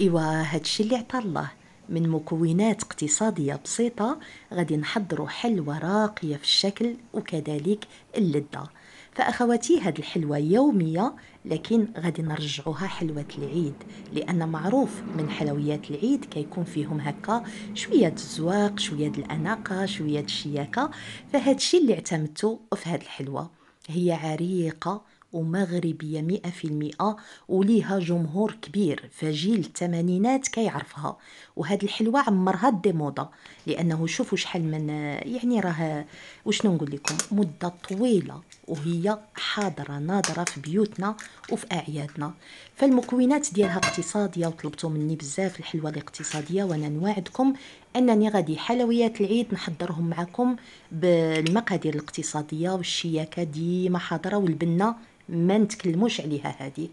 إيوا هادشي اللي عطا الله من مكونات اقتصادية بسيطة غادي نحضروا حلوى راقية في الشكل وكذلك اللذة فأخواتي هاد الحلوى يومية لكن غادي نرجعوها حلوة العيد لأن معروف من حلويات العيد كيكون فيهم هكا شوية الزواق شوية الأناقة شوية الشياكة فهادشي اللي اعتمدتو في هاد الحلوى هي عريقة ومغربية مئة في المئة وليها جمهور كبير فجيل الثمانينات كيعرفها وهاد الحلوى عمرها دي موضة لأنه شوفوا شحال من يعني راه وش نقول لكم مدة طويلة وهي حاضرة ناضرة في بيوتنا وفي أعيادنا فالمكونات ديالها اقتصادية وطلبتوا مني بزاف الحلوى الاقتصادية وأنا نوعدكم انني غادي حلويات العيد نحضرهم معكم بالمقادير الاقتصاديه والشياكه ديما حاضره والبنه ما نتكلموش عليها هذيك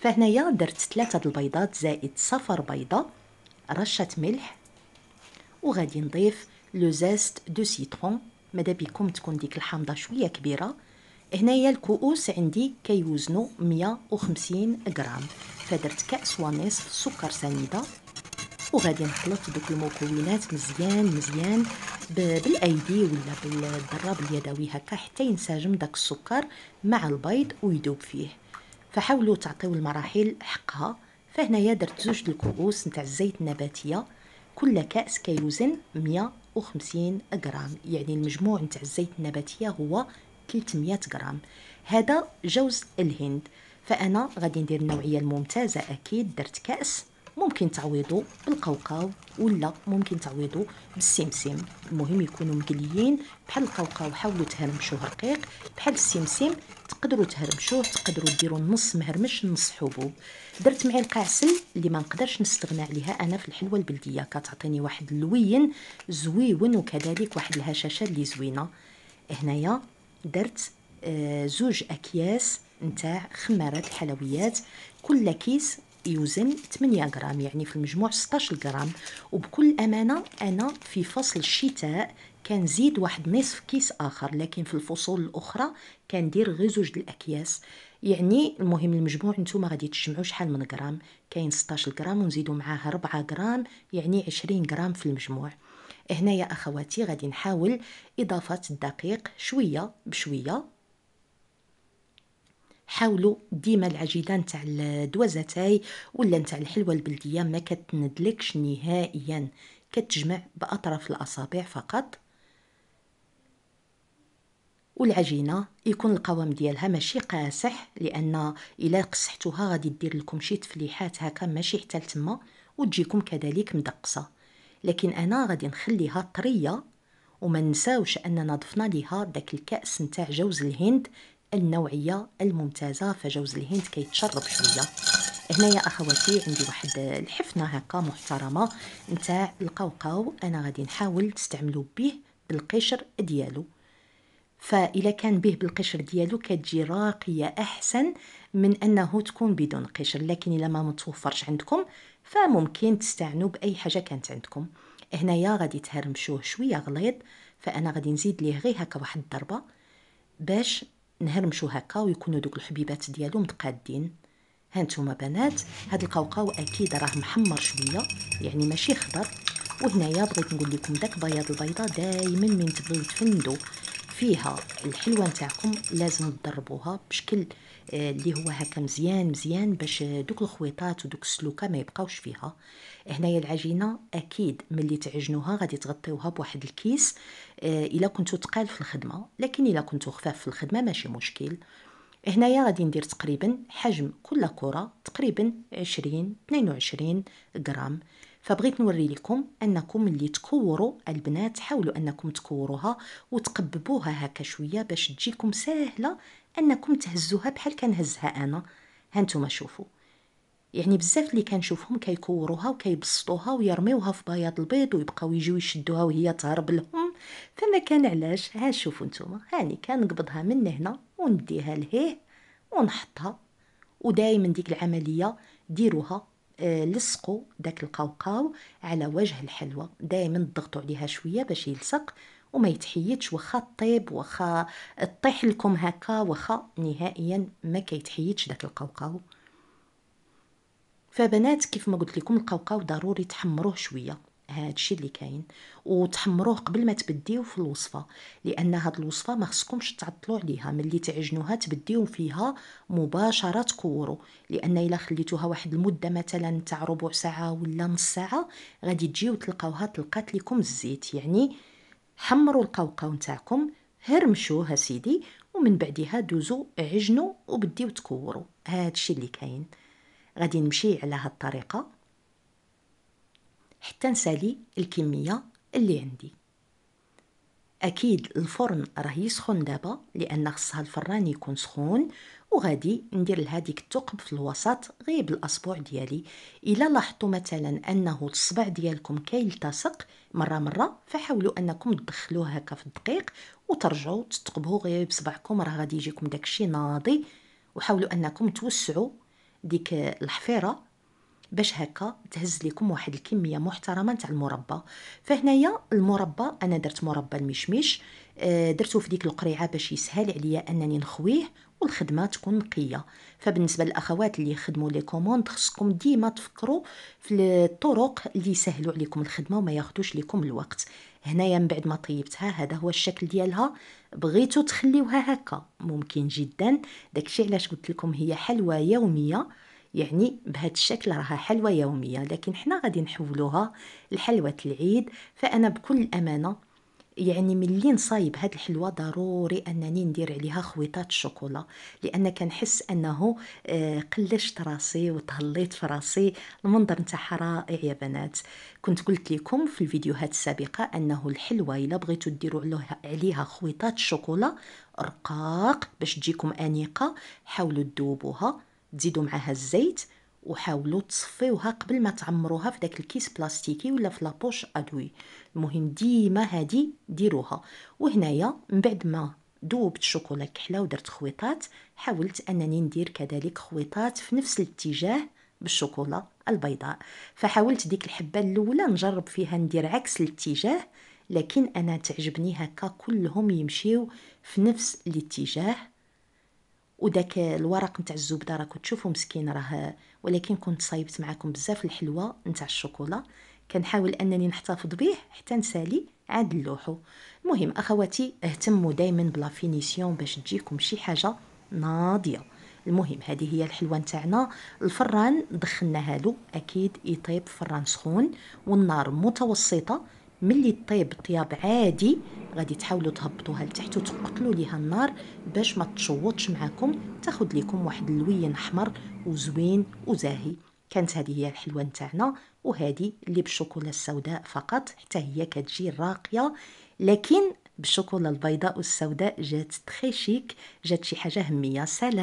فهنايا درت ثلاثه البيضات زائد صفر بيضه رشه ملح وغادي نضيف لو زيست دو سيترون ماذا بكم تكون ديك الحامضه شويه كبيره هنايا الكؤوس عندي كيوزنوا 150 غرام فدرت كاس ونصف سكر سنيده وغادي نخلط دوك المكونات مزيان مزيان بالايدي ولا بالدراب اليدوي هكا حتى ينسجم داك السكر مع البيض ويذوب فيه فحاولوا تعطيو المراحل حقها فهنايا درت زوج الكؤوس نتاع الزيت النباتيه كل كاس كيوزن 150 غرام يعني المجموع نتاع الزيت النباتيه هو 300 غرام هذا جوز الهند فانا غادي ندير النوعيه الممتازه اكيد درت كاس ممكن تعويضو بالقوقاو ولا ممكن تعويضو بالسمسم المهم يكونوا مقليين بحال القوقاو حاولوا تهرمشوه رقيق بحال السمسم تقدروا تهرمشوه تقدروا ديروا نص مهرمش نص حبوب درت معي القعسل اللي ما نقدرش نستغنى عليها انا في الحلوه البلديه كتعطيني واحد اللوين زويون وكذلك واحد الهشاشه اللي زوينه هنايا درت آه، زوج اكياس نتاع خمارات الحلويات كل كيس يوزن 8 غرام يعني في المجموع 16 غرام وبكل امانه انا في فصل الشتاء كنزيد واحد نصف كيس اخر لكن في الفصول الاخرى كندير غير زوج الاكياس يعني المهم المجموع نتوما غادي تجمعوا شحال من غرام كاين 16 غرام ونزيدوا معاه 4 غرام يعني 20 غرام في المجموع هنايا اخواتي غادي نحاول اضافه الدقيق شويه بشويه حاولوا ديما العجينه نتاع الدوازاتاي ولا نتاع الحلوى البلديه ما كتندلكش نهائيا كتجمع باطراف الاصابع فقط والعجينه يكون القوام ديالها ماشي قاسح لان الا قسحتوها غادي دير لكم شي تفليحات هكا ماشي حتى لتما وتجيكم كذلك مدقصه لكن انا غادي نخليها طريه وما نساوش اننا ضفنا ليها داك الكاس نتاع جوز الهند النوعيه الممتازه فجوز الهند كيتشرب شويه هنايا اخواتي عندي واحد الحفنه هكا محترمه نتاع القوقاو انا غادي نحاول تستعملوا به بالقشر ديالو فإلا كان به بالقشر ديالو كتجي راقية أحسن من أنه تكون بدون قشر لكن إلا ما متوفرش عندكم فممكن تستعنوا بأي حاجة كانت عندكم هنايا غادي تهرمشوه شوية غليظ فأنا غادي نزيد ليه غير هكا واحد الضربة باش نهرمشو هكا ويكونوا دوك الحبيبات ديالو متقادين هانتوما بنات هاد القوقاو اكيد راه محمر شويه يعني ماشي خضر وهنايا بغيت نقول لكم داك بياض البيضه دائما من تبغيو تفندو فيها الحلوه نتاعكم لازم تضربوها بشكل آه، اللي هو هكا مزيان مزيان باش دوك الخويطات ودوك السلوكه ما يبقاوش فيها هنايا العجينه اكيد ملي تعجنوها غادي تغطيوها بواحد الكيس آه، الا كنتو تقال في الخدمه لكن الا كنتو خفاف في الخدمه ماشي مشكل هنايا غادي ندير تقريبا حجم كل كره تقريبا 20 22 غرام فبغيت نوري لكم انكم ملي تكوروا البنات حاولوا انكم تكوروها وتقببوها هكا شويه باش تجيكم ساهله انكم تهزوها بحال كنهزها انا هانتوما شوفوا يعني بزاف اللي كنشوفهم كيكوروها وكيبسطوها ويرميوها في بياض البيض ويبقاو يجيو يشدوها وهي تهرب لهم فما كان علاش ها شوفوا نتوما هاني كنقبضها من هنا ونديها لهيه ونحطها ودائما ديك العمليه ديروها آه، لصقوا داك القوقاو على وجه الحلوى دائما تضغطوا عليها شويه باش يلصق وما يتحيدش وخا طيب وخا طيح لكم هكا وخا نهائيا ما كيتحيدش داك القوقاو فبنات كيف ما قلت لكم القوقاو ضروري تحمروه شويه هادشي اللي كاين وتحمروه قبل ما تبديو في الوصفه لان هاد الوصفه ما خصكمش تعطلوا عليها ملي تعجنوها تبديو فيها مباشره تكوروا لان الا خليتوها واحد المده مثلا تاع ربع ساعه ولا نص ساعه غادي تجيو تلقاوها تلقات لكم الزيت يعني حمروا القوقاو نتاعكم هرمشوه سيدي ومن بعدها دوزو عجنوا وبديو تكوروا هادشي اللي كاين غادي نمشي على هاد الطريقه حتى نسالي الكمية اللي عندي اكيد الفرن راه يسخن دابا لان خصها الفران يكون سخون وغادي ندير لها ديك الثقب في الوسط غير بالاصبع ديالي الا لاحظتوا مثلا انه الصبع ديالكم كيلتصق مره مره فحاولوا انكم تدخلوه هكا في الدقيق وترجعوا تثقبوه غير بصبعكم راه غادي يجيكم داكشي ناضي وحاولوا انكم توسعوا ديك الحفيره باش هكا تهز لكم واحد الكميه محترمه نتاع المربى فهنايا المربى انا درت مربى المشمش آه، درتو في ديك القريعه باش يسهل عليا انني نخويه والخدمه تكون نقيه فبالنسبه للاخوات اللي يخدموا لي كوموند خصكم ديما تفكروا في الطرق اللي يسهلوا عليكم الخدمه وما ياخذوش لكم الوقت هنايا من بعد ما طيبتها هذا هو الشكل ديالها بغيتو تخليوها هكا ممكن جدا داكشي علاش قلت لكم هي حلوى يوميه يعني بهذا الشكل راها حلوى يوميه لكن حنا غادي نحولوها لحلوه العيد فانا بكل امانه يعني ملي نصايب هاد الحلوى ضروري انني ندير عليها خويطات شوكولا لان كنحس انه آه، قلشت راسي وتهليت في راسي المنظر نتاعها رائع يا بنات كنت قلت لكم في الفيديوهات السابقه انه الحلوى الا بغيتو ديروا عليها خويطات شوكولا رقاق باش تجيكم انيقه حاولوا تذوبوها تزيدوا معها الزيت وحاولوا تصفيوها قبل ما تعمروها في داك الكيس بلاستيكي ولا في لابوش ادوي المهم ديما هادي ديروها وهنايا من بعد ما دوبت الشوكولا كحله ودرت خويطات حاولت انني ندير كذلك خويطات في نفس الاتجاه بالشوكولا البيضاء فحاولت ديك الحبه الاولى نجرب فيها ندير عكس الاتجاه لكن انا تعجبني هكا كلهم يمشيو في نفس الاتجاه وداك الورق نتاع الزبده راكم تشوفوا مسكين راه ولكن كنت صايبت معكم بزاف الحلوى نتاع الشوكولا كنحاول انني نحتفظ به حتى نسالي عاد نلوحو المهم اخواتي اهتموا دائما بلا فينيسيون باش تجيكم شي حاجه ناضيه المهم هذه هي الحلوه نتاعنا الفران دخلناها له اكيد يطيب فران سخون والنار متوسطه ملي طيب طياب عادي غادي تحاولوا تهبطوها لتحت وتقتلوا ليها النار باش ما تشوطش معاكم تاخد لكم واحد اللوين احمر وزوين وزاهي كانت هذه هي الحلوه نتاعنا وهذه اللي بالشوكولا السوداء فقط حتى هي كتجي راقيه لكن بالشوكولا البيضاء والسوداء جات تري شيك جات شي حاجه هميه سلام